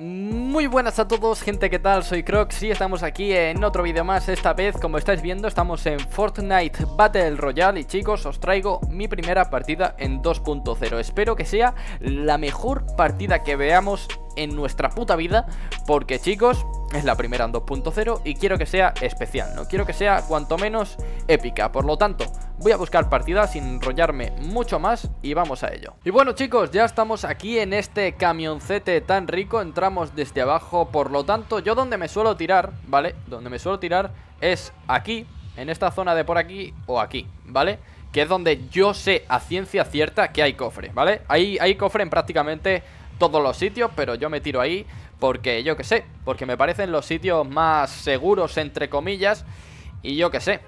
Muy buenas a todos, gente, ¿qué tal? Soy Crocs y estamos aquí en otro vídeo más Esta vez, como estáis viendo, estamos en Fortnite Battle Royale Y chicos, os traigo mi primera partida en 2.0 Espero que sea la mejor partida que veamos en nuestra puta vida Porque chicos, es la primera en 2.0 y quiero que sea especial, ¿no? Quiero que sea cuanto menos épica Por lo tanto, Voy a buscar partidas sin enrollarme mucho más y vamos a ello. Y bueno chicos, ya estamos aquí en este camioncete tan rico, entramos desde abajo, por lo tanto yo donde me suelo tirar, ¿vale? Donde me suelo tirar es aquí, en esta zona de por aquí o aquí, ¿vale? Que es donde yo sé a ciencia cierta que hay cofre, ¿vale? Hay, hay cofre en prácticamente todos los sitios, pero yo me tiro ahí porque yo que sé, porque me parecen los sitios más seguros, entre comillas, y yo que sé,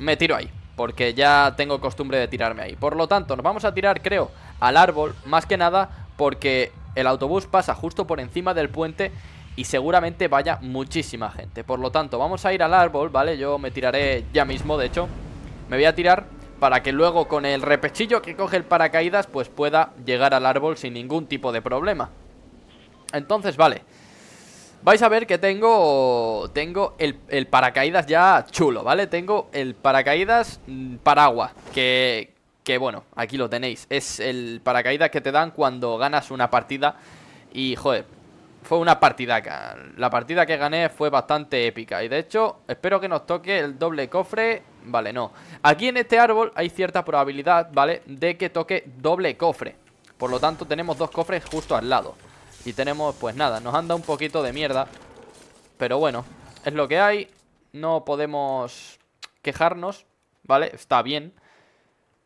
me tiro ahí porque ya tengo costumbre de tirarme ahí. Por lo tanto, nos vamos a tirar, creo, al árbol, más que nada porque el autobús pasa justo por encima del puente y seguramente vaya muchísima gente. Por lo tanto, vamos a ir al árbol, ¿vale? Yo me tiraré ya mismo, de hecho. Me voy a tirar para que luego con el repechillo que coge el paracaídas, pues pueda llegar al árbol sin ningún tipo de problema. Entonces, vale, Vais a ver que tengo tengo el, paracaídas ya chulo, ¿vale? Tengo el paracaídas mm, paraguas, que, que bueno, aquí lo tenéis. Es el paracaídas que te dan cuando ganas una partida y, joder, fue una partida La partida que gané fue bastante épica y, de hecho, espero que nos toque el doble cofre. Vale, no. Aquí en este árbol hay cierta probabilidad, ¿vale? De que toque doble cofre. Por lo tanto, tenemos dos cofres justo al lado. Y tenemos, pues nada, nos anda un poquito de mierda. Pero bueno, es lo que hay. No podemos quejarnos, ¿vale? Está bien.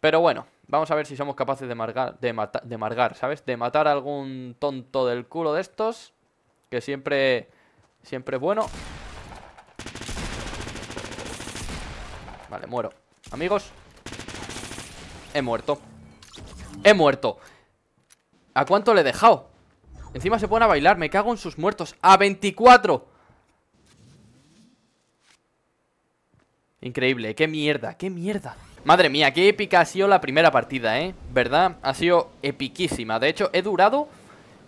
Pero bueno, vamos a ver si somos capaces de margar, de, de margar, ¿sabes? De matar a algún tonto del culo de estos. Que siempre, siempre es bueno. Vale, muero. Amigos, he muerto. He muerto. ¿A cuánto le he dejado? Encima se pone a bailar, me cago en sus muertos A 24 Increíble, qué mierda, qué mierda Madre mía, qué épica ha sido la primera partida, ¿eh? ¿Verdad? Ha sido epiquísima De hecho, he durado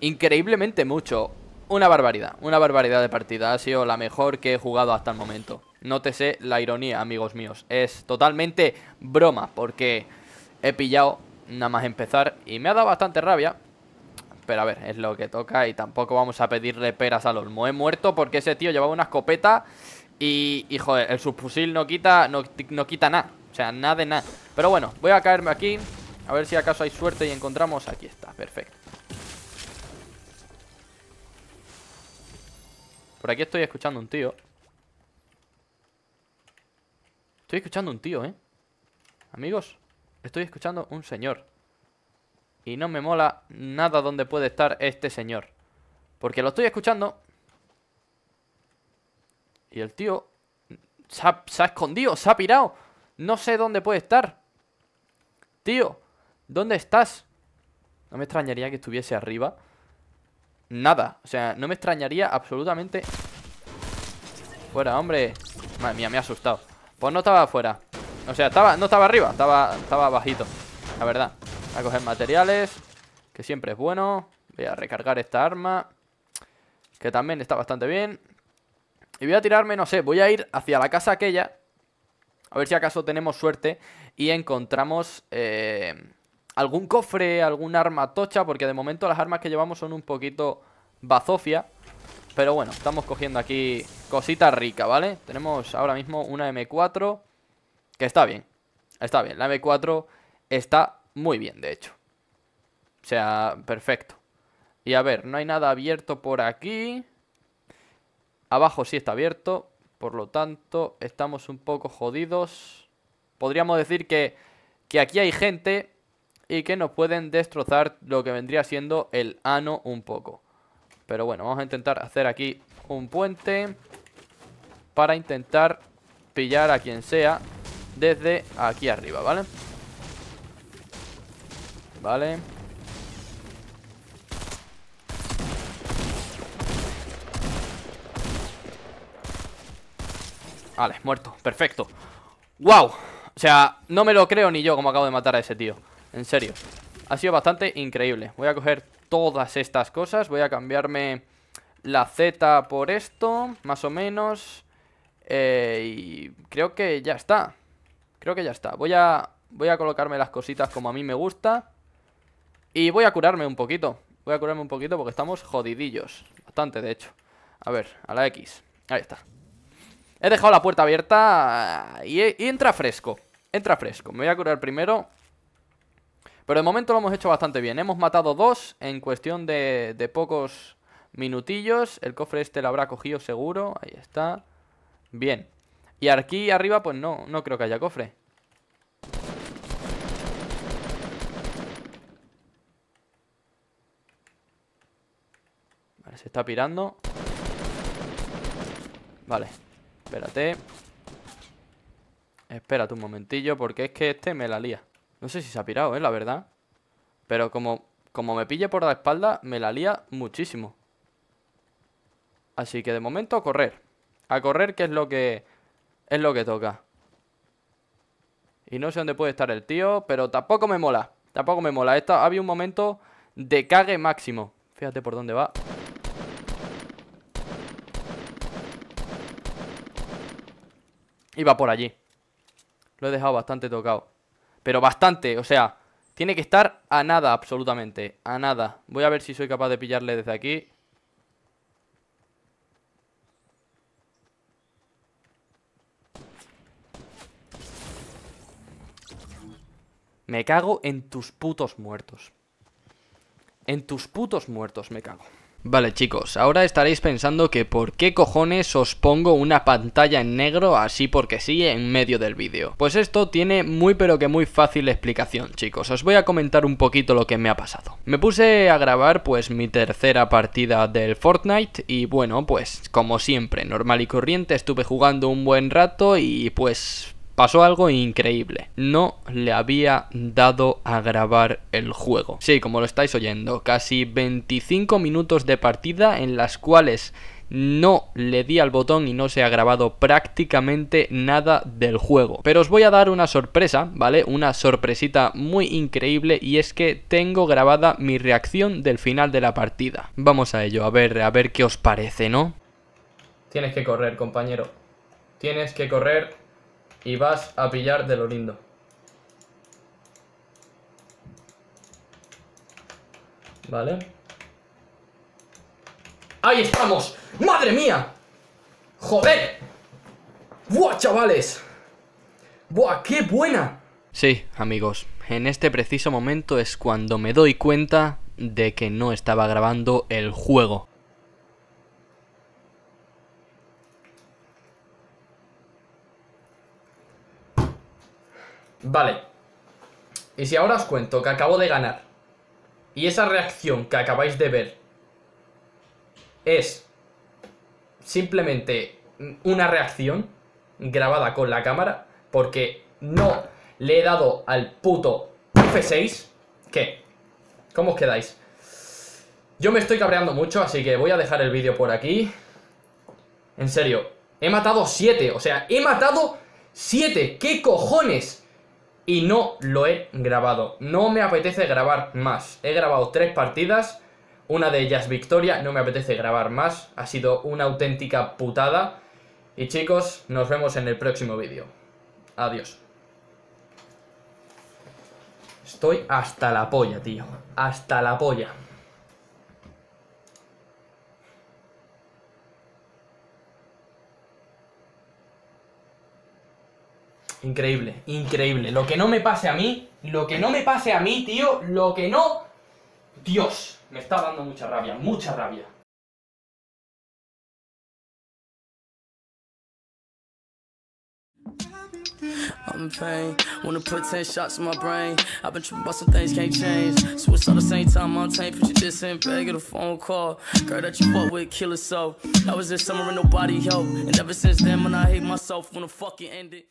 increíblemente mucho Una barbaridad, una barbaridad de partida Ha sido la mejor que he jugado hasta el momento Nótese la ironía, amigos míos Es totalmente broma Porque he pillado nada más empezar Y me ha dado bastante rabia pero a ver, es lo que toca y tampoco vamos a pedirle peras al olmo. He muerto porque ese tío llevaba una escopeta y, y joder, el subfusil no quita, no, no quita nada. O sea, nada de nada. Pero bueno, voy a caerme aquí. A ver si acaso hay suerte y encontramos. Aquí está, perfecto. Por aquí estoy escuchando un tío. Estoy escuchando un tío, ¿eh? Amigos, estoy escuchando un señor. Y no me mola nada donde puede estar este señor. Porque lo estoy escuchando. Y el tío se ha, escondido, se ha pirado. No sé dónde puede estar. Tío, ¿dónde estás? No me extrañaría que estuviese arriba. Nada. O sea, no me extrañaría absolutamente... Fuera, hombre. Madre mía, me ha asustado. Pues no estaba afuera. O sea, estaba, no estaba arriba, estaba, estaba bajito. La verdad a coger materiales, que siempre es bueno. Voy a recargar esta arma, que también está bastante bien. Y voy a tirarme, no sé, voy a ir hacia la casa aquella. A ver si acaso tenemos suerte y encontramos eh, algún cofre, algún arma tocha. Porque de momento las armas que llevamos son un poquito bazofia. Pero bueno, estamos cogiendo aquí cosita rica, ¿vale? Tenemos ahora mismo una M4 que está bien. Está bien, la M4 está muy bien, de hecho. O sea, perfecto. Y a ver, no hay nada abierto por aquí. Abajo sí está abierto. Por lo tanto, estamos un poco jodidos. Podríamos decir que, aquí hay gente y que nos pueden destrozar lo que vendría siendo el ano un poco. Pero bueno, vamos a intentar hacer aquí un puente para intentar pillar a quien sea desde aquí arriba, ¿vale? vale Vale. Vale, muerto, perfecto ¡Wow! O sea, no me lo creo ni yo como acabo de matar a ese tío En serio Ha sido bastante increíble Voy a coger todas estas cosas Voy a cambiarme la Z por esto Más o menos eh, Y creo que ya está Creo que ya está Voy a, voy a colocarme las cositas como a mí me gusta y voy a curarme un poquito. Voy a curarme un poquito porque estamos jodidillos. Bastante, de hecho. A ver, a la X. Ahí está. He dejado la puerta abierta y, entra fresco. Entra fresco. Me voy a curar primero. Pero de momento lo hemos hecho bastante bien. Hemos matado dos en cuestión de, de pocos minutillos. El cofre este lo habrá cogido seguro. Ahí está. Bien. Y aquí arriba, pues no, no creo que haya cofre. se está pirando. Vale, espérate. Espérate un momentillo porque es que este me la lía. No sé si se ha pirado, eh, la verdad. Pero como, como me pille por la espalda, me la lía muchísimo. Así que de momento a correr. A correr que es lo que es lo que toca. Y no sé dónde puede estar el tío, pero tampoco me mola. Tampoco me mola. Ha había un momento de cague máximo. Fíjate por dónde va. Iba por allí. Lo he dejado bastante tocado. Pero bastante, o sea, tiene que estar a nada absolutamente. A nada. Voy a ver si soy capaz de pillarle desde aquí. Me cago en tus putos muertos. En tus putos muertos me cago. Vale chicos, ahora estaréis pensando que por qué cojones os pongo una pantalla en negro así porque sí en medio del vídeo. Pues esto tiene muy pero que muy fácil explicación chicos, os voy a comentar un poquito lo que me ha pasado. Me puse a grabar pues mi tercera partida del Fortnite y bueno pues como siempre normal y corriente estuve jugando un buen rato y pues pasó algo increíble. No le había dado a grabar el juego. Sí, como lo estáis oyendo, casi 25 minutos de partida en las cuales no le di al botón y no se ha grabado prácticamente nada del juego. Pero os voy a dar una sorpresa, ¿vale? Una sorpresita muy increíble y es que tengo grabada mi reacción del final de la partida. Vamos a ello, a ver, a ver qué os parece, ¿no? Tienes que correr, compañero. Tienes que correr y vas a pillar de lo lindo. Vale. ¡Ahí estamos! ¡Madre mía! ¡Joder! ¡Buah, chavales! ¡Buah, qué buena! Sí, amigos, en este preciso momento es cuando me doy cuenta de que no estaba grabando el juego. Vale. Y si ahora os cuento que acabo de ganar y esa reacción que acabáis de ver es simplemente una reacción grabada con la cámara porque no le he dado al puto F6, ¿qué? ¿Cómo os quedáis? Yo me estoy cabreando mucho, así que voy a dejar el vídeo por aquí. En serio, he matado 7, o sea, he matado 7, ¿qué cojones? y no lo he grabado. No me apetece grabar más. He grabado tres partidas, una de ellas victoria, no me apetece grabar más. Ha sido una auténtica putada. Y chicos, nos vemos en el próximo vídeo. Adiós. Estoy hasta la polla, tío. Hasta la polla. Increíble, increíble. Lo que no me pase a mí, lo que no me pase a mí, tío, lo que no... Dios, me está dando mucha rabia, mucha rabia. I'm in pain. Wanna put 10 shots in my brain. I've been tripping about some things can't change. Switch all the same time, I'm tame. Put you this in bed, get a phone call. Girl that you fuck with, kill us so. I was this summer and nobody helped. And ever since then, when I hate myself, wanna fucking end it.